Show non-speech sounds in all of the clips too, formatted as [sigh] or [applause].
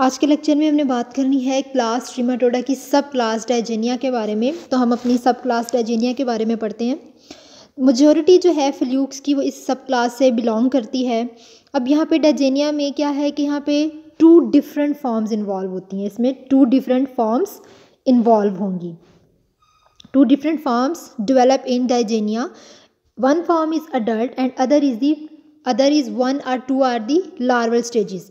आज के लेक्चर में हमने बात करनी है क्लास रिमाटोडा की सब क्लास डाइजेनिया के बारे में तो हम अपनी सब क्लास डाइजेनिया के बारे में पढ़ते हैं मजोरिटी जो है फ्लूक्स की वो इस सब क्लास से बिलोंग करती है अब यहाँ पे डाइजेनिया में क्या है कि यहाँ पे टू डिफरेंट फॉर्म्स इन्वॉल्व होती हैं इसमें टू डिफरेंट फॉर्म्स इन्वॉल्व होंगी two different forms develop in digenea one form is adult and other is the other is one or two or the larval stages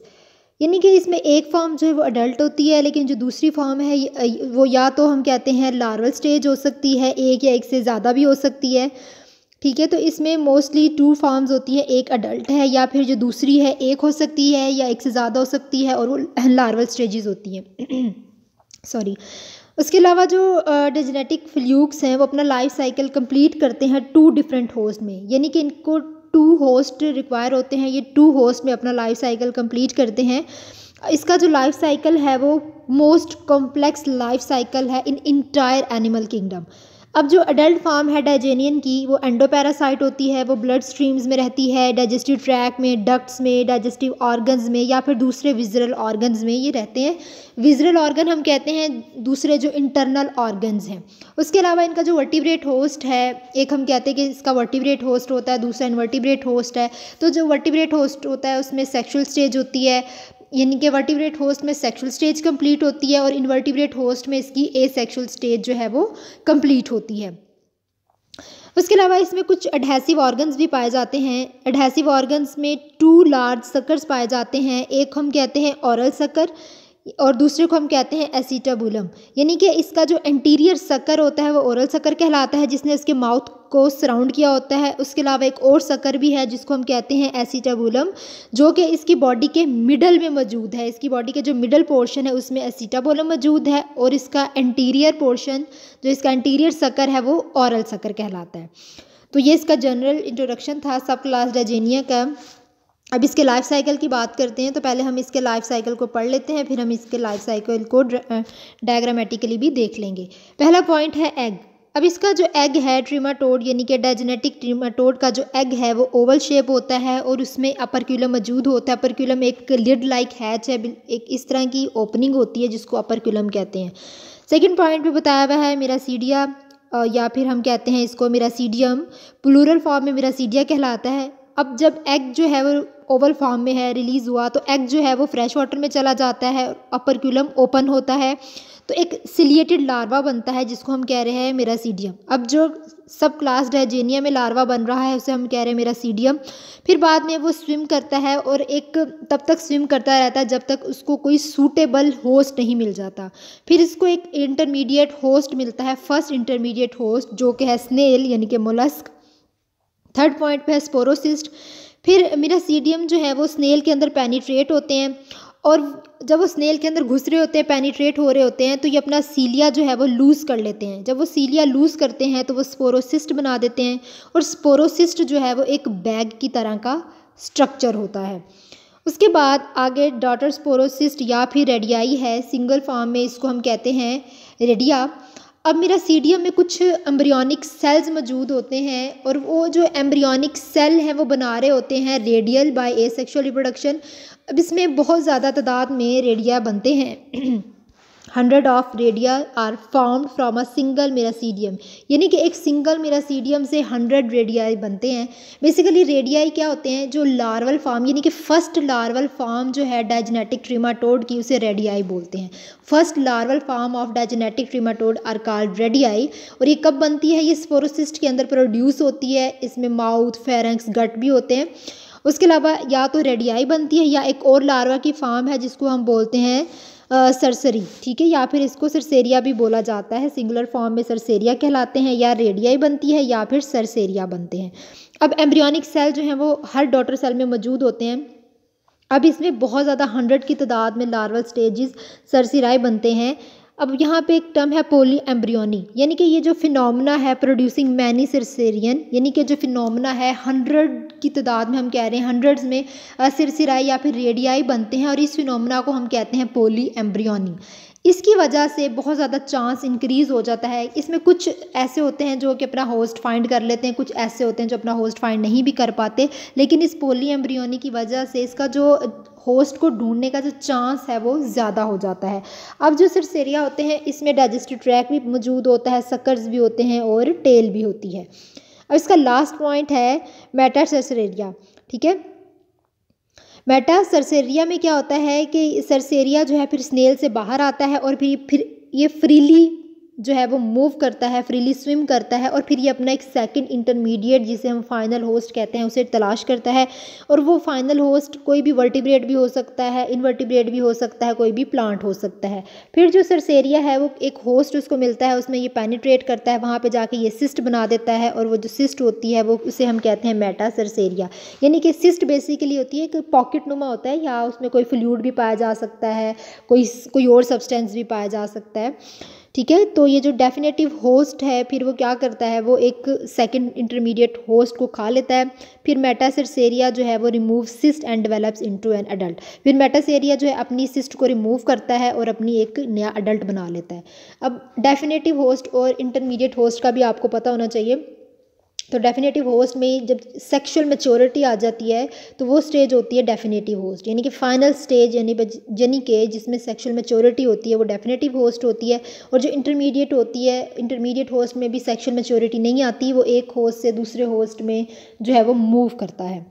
यानी कि इसमें एक form जो है वो अडल्ट होती है लेकिन जो दूसरी फॉर्म है वो या तो हम कहते हैं लार्वल स्टेज हो सकती है एक या एक से ज़्यादा भी हो सकती है ठीक है तो इसमें मोस्टली टू फॉर्म्स होती है एक अडल्ट है या फिर जो दूसरी है एक हो सकती है या एक से ज़्यादा हो सकती है और वो लार्वल स्टेजेस होती हैं सॉरी [clears throat] उसके अलावा जो डिजेनेटिक फ्लूक्स हैं वो अपना लाइफ साइकिल कंप्लीट करते हैं टू डिफरेंट होस्ट में यानी कि इनको टू होस्ट रिक्वायर होते हैं ये टू होस्ट में अपना लाइफ साइकिल कंप्लीट करते हैं इसका जो लाइफ साइकिल है वो मोस्ट कॉम्प्लेक्स लाइफ साइकिल है इन इंटायर एनिमल किंगडम अब जो अडल्ट फार्म है डाइजेनियन की वो एंडोपैरासाइट होती है वो ब्लड स्ट्रीम्स में रहती है डाइजेस्टिव ट्रैक में डक्ट्स में डाइजेस्टिव ऑर्गन्स में या फिर दूसरे विजरल ऑर्गन्स में ये रहते हैं विजरल ऑर्गन हम कहते हैं दूसरे जो इंटरनल ऑर्गन्स हैं उसके अलावा इनका जो वर्टिब्रेट होस्ट है एक हम कहते हैं कि इसका वर्टिब्रेट होस्ट होता है दूसरा इनवर्टिब्रेट होस्ट है तो जो वर्टिब्रेट होस्ट होता है उसमें सेक्शुअल स्टेज होती है यानी कि वर्टिब्रेट होस्ट में सेक्सुअल स्टेज कंप्लीट होती है और इनवर्टिब्रेट होस्ट में इसकी ए सेक्शुअल स्टेज जो है वो कंप्लीट होती है उसके अलावा इसमें कुछ एडहेसिव ऑर्गन्स भी पाए जाते हैं एडहेसिव ऑर्गन्स में टू लार्ज सकर पाए जाते हैं एक हम कहते हैं औरल सकर और दूसरे को हम कहते हैं एसीटाबुलम यानी कि इसका जो एंटीरियर सकर होता है वो ओरल सकर कहलाता है जिसने उसके माउथ को सराउंड किया होता है उसके अलावा एक और सकर भी है जिसको हम कहते हैं एसीटाबुलम जो कि इसकी बॉडी के मिडल में मौजूद है इसकी बॉडी के जो मिडल पोर्शन है उसमें एसीटाबुलम मौजूद है और इसका एंटीरियर पोर्शन जो इसका एंटीरियर सकर है वो औरल सकर कहलाता है तो ये इसका जनरल इंट्रोडक्शन था सब क्लास डाइजेनिया का अब इसके लाइफ साइकिल की बात करते हैं तो पहले हम इसके लाइफ साइकिल को पढ़ लेते हैं फिर हम इसके लाइफ साइकिल को डायग्रामेटिकली भी देख लेंगे पहला पॉइंट है एग अब इसका जो एग है ट्रीमाटोड यानी कि डायजेनेटिक ट्रीमाटोड का जो एग है वो ओवल शेप होता है और उसमें अपरक्यूलम मौजूद होता है अपरक्यूलम एक लिड लाइक हैच है एक इस तरह की ओपनिंग होती है जिसको अपरक्यूलम कहते हैं सेकेंड पॉइंट भी बताया हुआ है मेरा सीडिया या फिर हम कहते हैं इसको मेरा सीडियम प्लूरल फॉर्म में मेरा सीडिया कहलाता है अब जब एग जो है वो ओवल फॉर्म में है रिलीज़ हुआ तो एग जो है वो फ्रेश वाटर में चला जाता है अपरक्यूलम ओपन होता है तो एक सिलिएटेड लार्वा बनता है जिसको हम कह रहे हैं मेरा सीडियम अब जो सब क्लास डाइजेनिया में लार्वा बन रहा है उसे हम कह रहे हैं मेरा सीडियम फिर बाद में वो स्विम करता है और एक तब तक स्विम करता रहता है जब तक उसको कोई सूटेबल होस्ट नहीं मिल जाता फिर इसको एक इंटरमीडिएट होस्ट मिलता है फर्स्ट इंटरमीडिएट होस्ट जो कि है स्नेल यानी कि मोलस्क थर्ड पॉइंट पे है स्पोरोसिस्ट फिर मेरा सीडियम जो है वो स्नेल के अंदर पैनीट्रेट होते हैं और जब वो स्नेल के अंदर घुस रहे होते हैं पेनीट्रेट हो रहे होते हैं तो ये अपना सीलिया जो है वो लूज़ कर लेते हैं जब वो सीलिया लूज़ करते हैं तो वो स्पोरोसिस्ट बना देते हैं और स्पोरोसिस्ट जो है वो एक बैग की तरह का स्ट्रक्चर होता है उसके बाद आगे डॉटर स्पोरोसिस्ट या फिर रेडियाई है सिंगल फॉर्म में इसको हम कहते हैं रेडिया अब मेरा सी में कुछ एम्ब्रियोनिक सेल्स मौजूद होते हैं और वो जो एम्ब्रियोनिक सेल हैं वो बना रहे होते हैं radial by asexual reproduction अब इसमें बहुत ज़्यादा तादाद में रेडिया बनते हैं hundred of redia are formed from a single miracidium यानी कि एक सिंगल मेरासीडियम से हंड्रेड रेडियाई बनते हैं बेसिकली रेडियाई क्या होते हैं जो लार्वल फॉर्म यानी कि फर्स्ट लार्वल फॉर्म जो है डायजेनेटिक ट्रीमाटोड की उसे रेडियाई बोलते हैं first larval form of digenetic trematode are called rediae और ये कब बनती है ये स्पोरोसिस्ट के अंदर प्रोड्यूस होती है इसमें माउथ फेरेंक्स गट भी होते हैं उसके अलावा या तो रेडियाई बनती है या एक और लार्वा की फॉर्म है जिसको हम बोलते हैं सरसरी ठीक है या फिर इसको सरसेरिया भी बोला जाता है सिंगुलर फॉर्म में सरसेरिया कहलाते हैं या रेडियाई बनती है या फिर सरसेरिया बनते हैं अब एम्ब्रियनिक सेल जो हैं वो हर डॉटर सेल में मौजूद होते हैं अब इसमें बहुत ज़्यादा हंड्रेड की तादाद में लार्वल स्टेजेस सरसिराए बनते हैं अब यहाँ पे एक टर्म है पोली एम्ब्रियोनी यानी कि ये जो फिनोमना है प्रोड्यूसिंग मैनी सिरसेरियन यानी कि जो फिनोमना है हंड्रेड की तादाद में हम कह रहे हैं हंड्रेड्स में सिरसिराई या फिर रेडियाई बनते हैं और इस फिनोमना को हम कहते हैं पोली एम्ब्रियोनी इसकी वजह से बहुत ज़्यादा चांस इंक्रीज़ हो जाता है इसमें कुछ ऐसे होते हैं जो कि अपना होस्ट फाइंड कर लेते हैं कुछ ऐसे होते हैं जो अपना होस्ट फाइंड नहीं भी कर पाते लेकिन इस पोली एम्ब्रियोनी की वजह से इसका जो होस्ट को ढूंढने का जो चांस है वो ज़्यादा हो जाता है अब जो सरसेरिया होते हैं इसमें डाइजेस्टिव ट्रैक भी मौजूद होता है सकर्स भी होते हैं और टेल भी होती है अब इसका लास्ट पॉइंट है मेटासरेरिया ठीक है बेटा सरसेरिया में क्या होता है कि सरसेरिया जो है फिर स्नेल से बाहर आता है और फिर फिर ये फ्रीली जो है वो मूव करता है फ्रीली स्विम करता है और फिर ये अपना एक सेकंड इंटरमीडिएट जिसे हम फाइनल होस्ट कहते हैं उसे तलाश करता है और वो फाइनल होस्ट कोई भी वर्टिब्रेट भी हो सकता है इनवर्टिब्रेट भी हो सकता है कोई भी प्लांट हो सकता है फिर जो सरसेरिया है वो एक होस्ट उसको मिलता है उसमें ये पैनिट्रेट करता है वहाँ पर जाके ये सिस्ट बना देता है और वो जो सिस्ट होती है वो उसे हम कहते हैं मेटा सरसेरिया यानी कि सिस्ट बेसिकली होती है एक पॉकेट होता है या उसमें कोई फ्लूड भी पाया जा सकता है कोई कोई और सब्सटेंस भी पाया जा सकता है ठीक है तो ये जो डेफिनेटिव होस्ट है फिर वो क्या करता है वो एक सेकंड इंटरमीडिएट होस्ट को खा लेता है फिर मेटासरसेरिया जो है वो remove cyst and develops into an adult फिर मेटासेरिया जो है अपनी सिस्ट को रिमूव करता है और अपनी एक नया अडल्ट बना लेता है अब डेफिनेटिव होस्ट और इंटरमीडिएट होस्ट का भी आपको पता होना चाहिए तो डेफिनेटिव होस्ट में जब सेक्सुअल मेच्योरिटी आ जाती है तो वो स्टेज होती है डेफिनेटिव होस्ट यानी कि फाइनल स्टेज यानी यानी कि जिसमें सेक्सुअल मेच्योरिटी होती है वो डेफिनेटिव होस्ट होती है और जो इंटरमीडिएट होती है इंटरमीडिएट होस्ट में भी सेक्सुअल मेच्योरिटी नहीं आती वो एक होस्ट से दूसरे होस्ट में जो है वो मूव करता है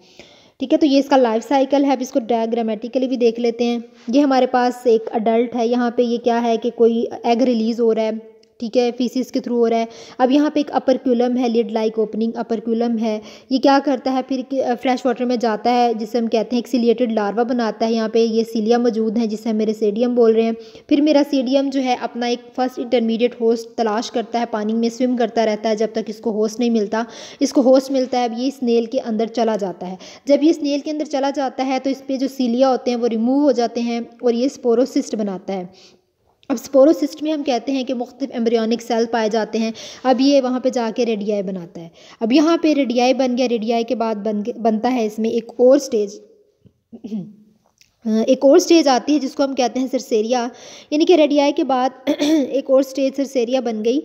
ठीक है तो ये इसका लाइफ साइकिल है अब इसको डायग्रामेटिकली भी देख लेते हैं ये हमारे पास एक अडल्ट है यहाँ पे ये क्या है कि कोई एग रिलीज़ हो रहा है ठीक है फीसिस के थ्रू हो रहा है अब यहाँ पे एक अपरक्यूलम है लिड लाइक ओपनिंग अपरक्यूलम है ये क्या करता है फिर फ्रेश वाटर में जाता है जिसे हम कहते हैं एक सिलिएटेड लार्वा बनाता है यहाँ पे ये सीलिया मौजूद हैं जिसे हम मेरे सीडियम बोल रहे हैं फिर मेरा सीडियम जो है अपना एक फर्स्ट इंटरमीडिएट होस्ट तलाश करता है पानी में स्विम करता रहता है जब तक इसको होस्ट नहीं मिलता इसको होस्ट मिलता है अब ये स्नेल के अंदर चला जाता है जब ये स्नेल के अंदर चला जाता है तो इस पर जो सीलिया होते हैं वो रिमूव हो जाते हैं और ये स्पोरोसिस्ट बनाता है अब स्पोरोसिस्ट में हम कहते हैं कि मुख्तफ एम्ब्रियनिक सेल पाए जाते हैं अब ये वहाँ पे जाके रेडियाई बनाता है अब यहाँ पे रेडियाई बन गया रेडियाई के बाद बन बनता है इसमें एक और स्टेज एक और स्टेज आती है जिसको हम कहते हैं सरसेरिया यानी कि रेडियाई के बाद [clears throat] एक और स्टेज सरसेरिया बन गई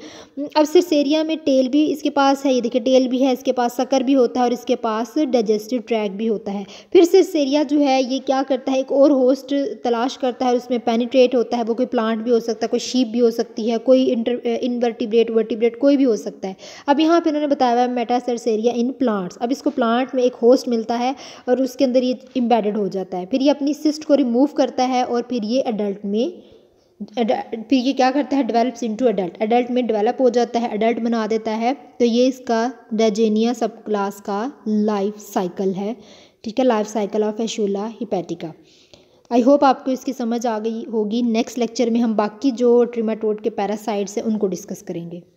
अब सरसेरिया में टेल भी इसके पास है ये देखिए टेल भी है इसके पास सकर भी होता है और इसके पास डाइजेस्टिव ट्रैक भी होता है फिर सरसेरिया जो है ये क्या करता है एक और होस्ट तलाश करता है और उसमें पेनीट्रेट होता है वो कोई प्लांट भी हो सकता है कोई शीप भी हो सकती है कोई इंटर इनवर्टिब्रेट वर्टिब्रेट कोई भी हो सकता है अब यहाँ पर इन्होंने बताया हुआ है मेटा सरसेरिया इन प्लांट्स अब इसको प्लांट में एक होस्ट मिलता है और उसके अंदर ये इम्बेडेड हो जाता है फिर ये अपनी सिस्ट को रिमूव करता है और फिर ये एडल्ट में फिर ये क्या करता है डेवलप्स इनटू एडल्ट एडल्ट में डेवलप हो जाता है एडल्ट बना देता है तो ये इसका डेजेनिया सब क्लास का लाइफ साइकिल है ठीक है लाइफ साइकिल ऑफ एशूला हिपैटिका आई होप आपको इसकी समझ आ गई होगी नेक्स्ट लेक्चर में हम बाकी जो ट्रिमाटोड के पैरासाइट्स हैं उनको डिस्कस करेंगे